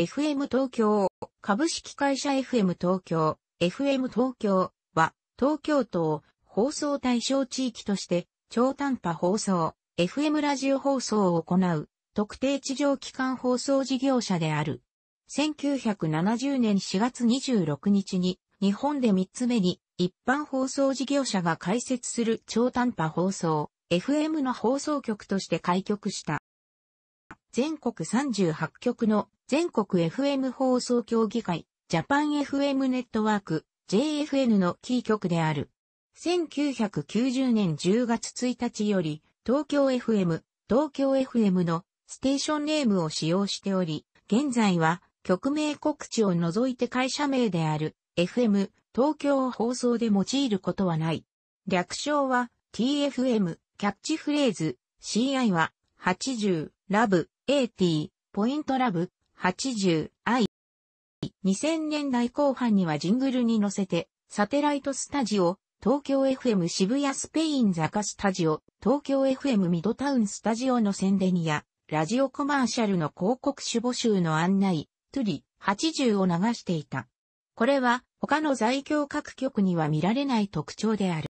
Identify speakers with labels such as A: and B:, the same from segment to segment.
A: FM 東京、株式会社 FM 東京、FM 東京は、東京都を放送対象地域として、超短波放送、FM ラジオ放送を行う、特定地上機関放送事業者である。1970年4月26日に、日本で3つ目に、一般放送事業者が開設する超短波放送、FM の放送局として開局した。全国38局の全国 FM 放送協議会、ジャパン FM ネットワーク、JFN のキー局である。1990年10月1日より、東京 FM、東京 FM のステーションネームを使用しており、現在は局名告知を除いて会社名である FM、東京を放送で用いることはない。略称は TFM、キャッチフレーズ、CI は80、ラブ、AT、ポイントラブ、80i。2000年代後半にはジングルに乗せて、サテライトスタジオ、東京 FM 渋谷スペイン坂スタジオ、東京 FM ミドタウンスタジオの宣伝や、ラジオコマーシャルの広告主募集の案内、トゥリ、80を流していた。これは他の在京各局には見られない特徴である。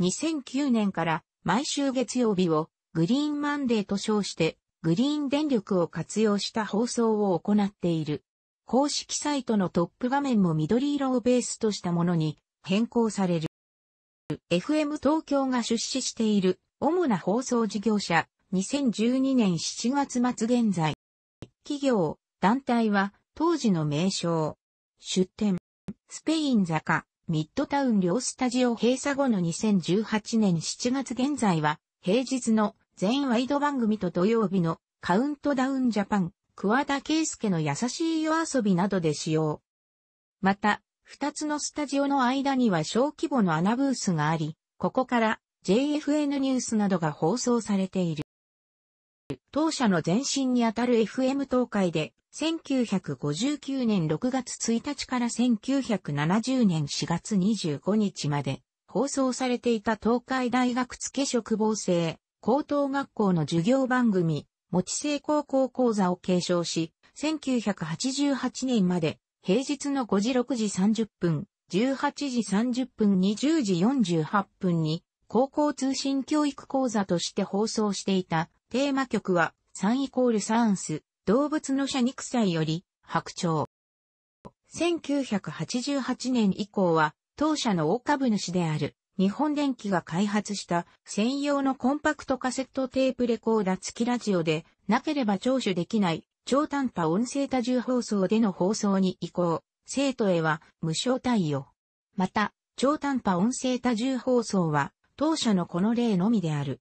A: 2009年から毎週月曜日をグリーンマンデーと称してグリーン電力を活用した放送を行っている。公式サイトのトップ画面も緑色をベースとしたものに変更される。FM 東京が出資している主な放送事業者2012年7月末現在。企業、団体は当時の名称。出店。スペイン坂、ミッドタウン両スタジオ閉鎖後の2018年7月現在は平日の全ワイド番組と土曜日のカウントダウンジャパン、桑田圭介の優しい夜遊びなどで使用。また、二つのスタジオの間には小規模の穴ブースがあり、ここから JFN ニュースなどが放送されている。当社の前身にあたる FM 東海で、1959年6月1日から1970年4月25日まで放送されていた東海大学付職防制高等学校の授業番組、持ち成高校講座を継承し、1988年まで平日の5時6時30分、18時30分20時48分に高校通信教育講座として放送していたテーマ曲は3イコールサンス、動物の社肉祭より白鳥。1988年以降は当社の大株主である日本電機が開発した専用のコンパクトカセットテープレコーダ付きラジオでなければ聴取できない超短波音声多重放送での放送に移行、生徒へは無償対応。また、超短波音声多重放送は当社のこの例のみである。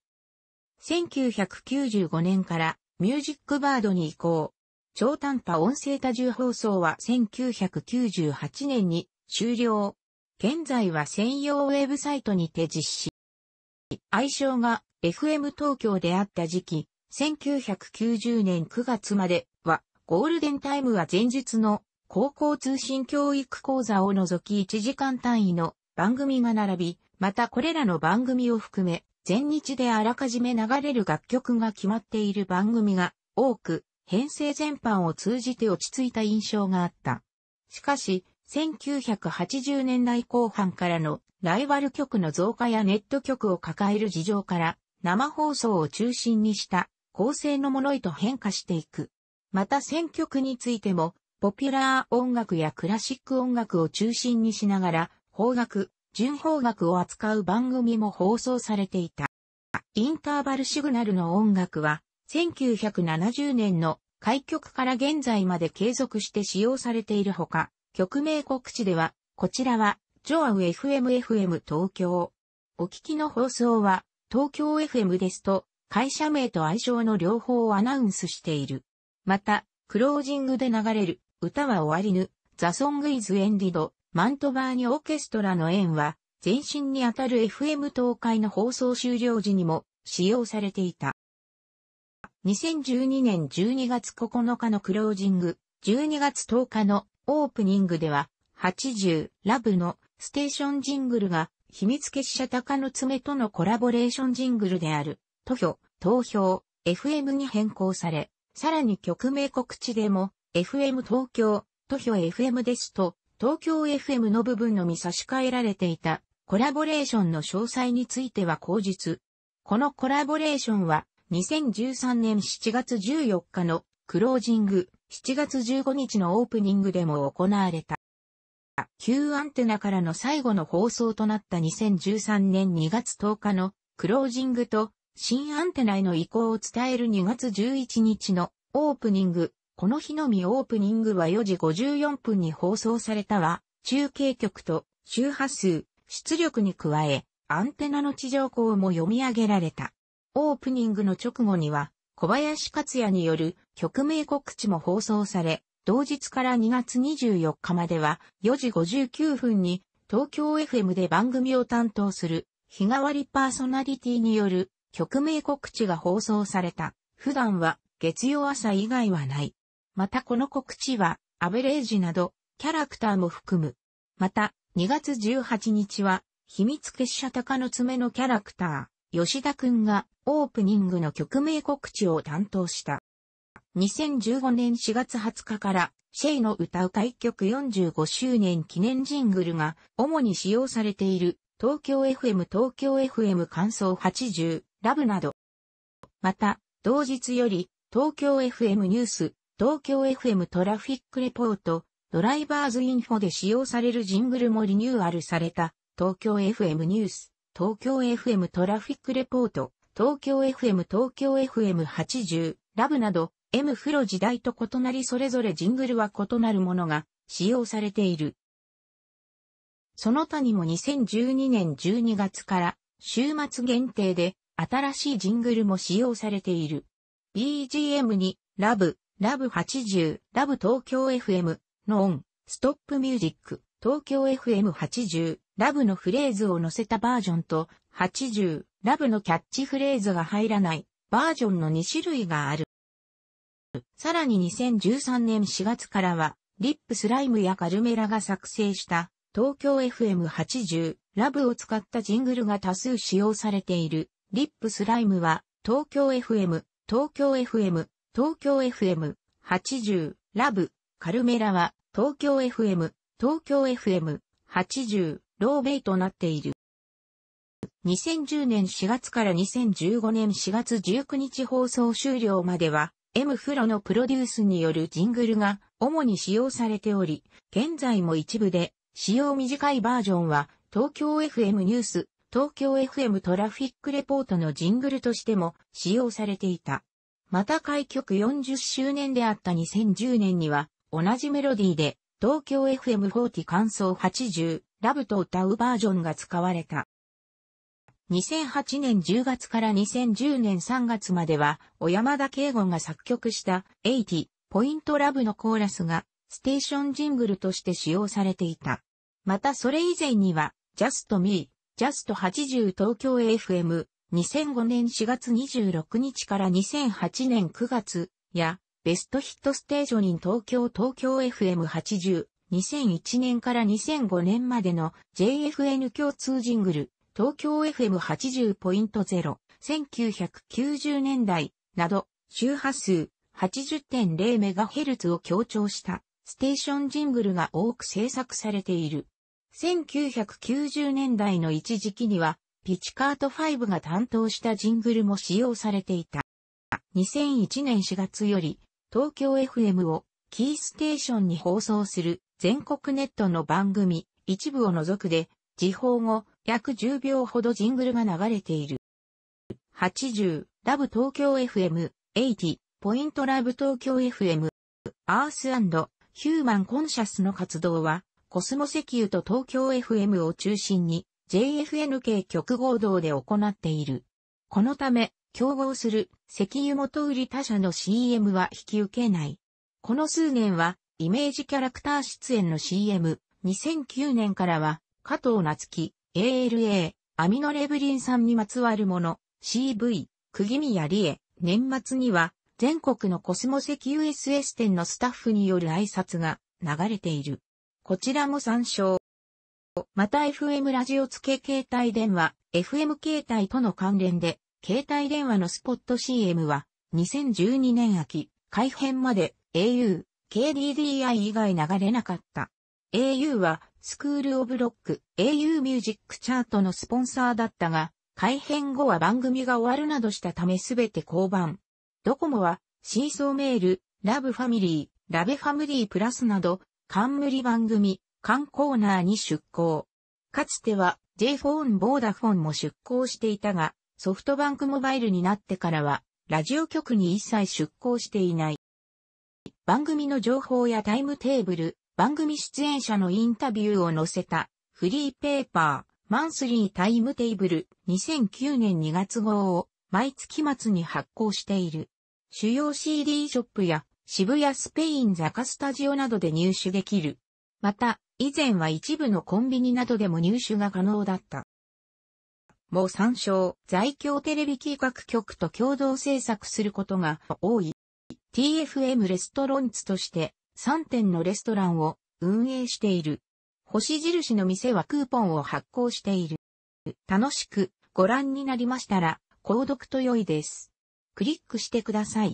A: 1995年からミュージックバードに移行。超短波音声多重放送は1998年に終了。現在は専用ウェブサイトにて実施。愛称が FM 東京であった時期、1990年9月までは、ゴールデンタイムは前日の高校通信教育講座を除き1時間単位の番組が並び、またこれらの番組を含め、全日であらかじめ流れる楽曲が決まっている番組が多く、編成全般を通じて落ち着いた印象があった。しかし、1980年代後半からのライバル局の増加やネット局を抱える事情から生放送を中心にした構成のものへと変化していく。また選曲についてもポピュラー音楽やクラシック音楽を中心にしながら邦楽、純邦楽を扱う番組も放送されていた。インターバルシグナルの音楽は1970年の開局から現在まで継続して使用されているほか、曲名告知では、こちらは、ジョアウ FMFM 東京。お聞きの放送は、東京 FM ですと、会社名と愛称の両方をアナウンスしている。また、クロージングで流れる、歌は終わりぬ、ザ・ソング・イズ・エンディド、マントバーニオーケストラの縁は、前身にあたる FM 東海の放送終了時にも使用されていた。2012年12月9日のクロージング、12月10日のオープニングでは、80ラブのステーションジングルが、秘密結社鷹の爪とのコラボレーションジングルである、投票、投票、FM に変更され、さらに曲名告知でも、FM 東京、投票 FM ですと、東京 FM の部分のみ差し替えられていた、コラボレーションの詳細については口述。このコラボレーションは、2013年7月14日のクロージング7月15日のオープニングでも行われた。旧アンテナからの最後の放送となった2013年2月10日のクロージングと新アンテナへの移行を伝える2月11日のオープニング。この日のみオープニングは4時54分に放送されたは、中継局と周波数、出力に加え、アンテナの地上項も読み上げられた。オープニングの直後には、小林克也による曲名告知も放送され、同日から2月24日までは4時59分に東京 FM で番組を担当する日替わりパーソナリティによる曲名告知が放送された。普段は月曜朝以外はない。またこの告知はアベレージなどキャラクターも含む。また2月18日は秘密結社鷹の爪のキャラクター。吉田くんがオープニングの曲名告知を担当した。2015年4月20日から、シェイの歌う開局45周年記念ジングルが主に使用されている東京 FM 東京 FM 感想80ラブなど。また、同日より東京 FM ニュース、東京 FM トラフィックレポート、ドライバーズインフォで使用されるジングルもリニューアルされた東京 FM ニュース東京 FM トラフィックレポート、東京 FM 東京 FM80、ラブなど、M フロ時代と異なりそれぞれジングルは異なるものが使用されている。その他にも2012年12月から週末限定で新しいジングルも使用されている。BGM にラブ、ラブ80、ラブ東京 FM のオン、ストップミュージック、東京 FM80、ラブのフレーズを載せたバージョンと、80、ラブのキャッチフレーズが入らない、バージョンの2種類がある。さらに2013年4月からは、リップスライムやカルメラが作成した、東京 FM80、ラブを使ったジングルが多数使用されている、リップスライムは、東京 FM、東京 FM、東京 FM、80、ラブ、カルメラは、東京 FM、東京 FM、80、同米となっている。2010年4月から2015年4月19日放送終了までは、M フロのプロデュースによるジングルが主に使用されており、現在も一部で使用短いバージョンは東京 FM ニュース、東京 FM トラフィックレポートのジングルとしても使用されていた。また開局40周年であった2010年には同じメロディーで東京 FM40 感想80、ラブと歌うバージョンが使われた。2008年10月から2010年3月までは、小山田圭吾が作曲した80ポイントラブのコーラスがステーションジングルとして使用されていた。またそれ以前には、Just Me、Just 80東京 AFM、2005年4月26日から2008年9月や、ベストヒットステージョン東京東京 FM80、2001年から2005年までの JFN 共通ジングル、東京 FM80.0、1990年代など、周波数 80.0MHz を強調したステーションジングルが多く制作されている。1990年代の一時期には、ピチカート5が担当したジングルも使用されていた。2001年4月より、東京 FM をキーステーションに放送する全国ネットの番組、一部を除くで、時報後、約10秒ほどジングルが流れている。80、ラブ東京 FM、80、ポイントラブ東京 FM、アースヒューマンコンシャスの活動は、コスモ石油と東京 FM を中心に、JFNK 局合同で行っている。このため、競合する石油元売り他社の CM は引き受けない。この数年はイメージキャラクター出演の CM、2009年からは、加藤夏樹、ALA、アミノレブリンさんにまつわるもの、CV、釘宮理恵、年末には、全国のコスモ石 USS 店のスタッフによる挨拶が流れている。こちらも参照。また FM ラジオ付け携帯電話、FM 携帯との関連で、携帯電話のスポット CM は、2012年秋、改編まで au、KDDI 以外流れなかった。au はスクールオブロック au ミュージックチャートのスポンサーだったが、改編後は番組が終わるなどしたためすべて降板。ドコモはシーソーメール、ラブファミリー、ラベファミリープラスなど、冠番組、冠コーナーに出向。かつては j フォンボーダフォンも出向していたが、ソフトバンクモバイルになってからは、ラジオ局に一切出向していない。番組の情報やタイムテーブル、番組出演者のインタビューを載せたフリーペーパー、マンスリータイムテーブル2009年2月号を毎月末に発行している。主要 CD ショップや渋谷スペインザカスタジオなどで入手できる。また、以前は一部のコンビニなどでも入手が可能だった。もう参照、在京テレビ企画局と共同制作することが多い。TFM レストロンツとして3店のレストランを運営している。星印の店はクーポンを発行している。楽しくご覧になりましたら、購読と良いです。クリックしてください。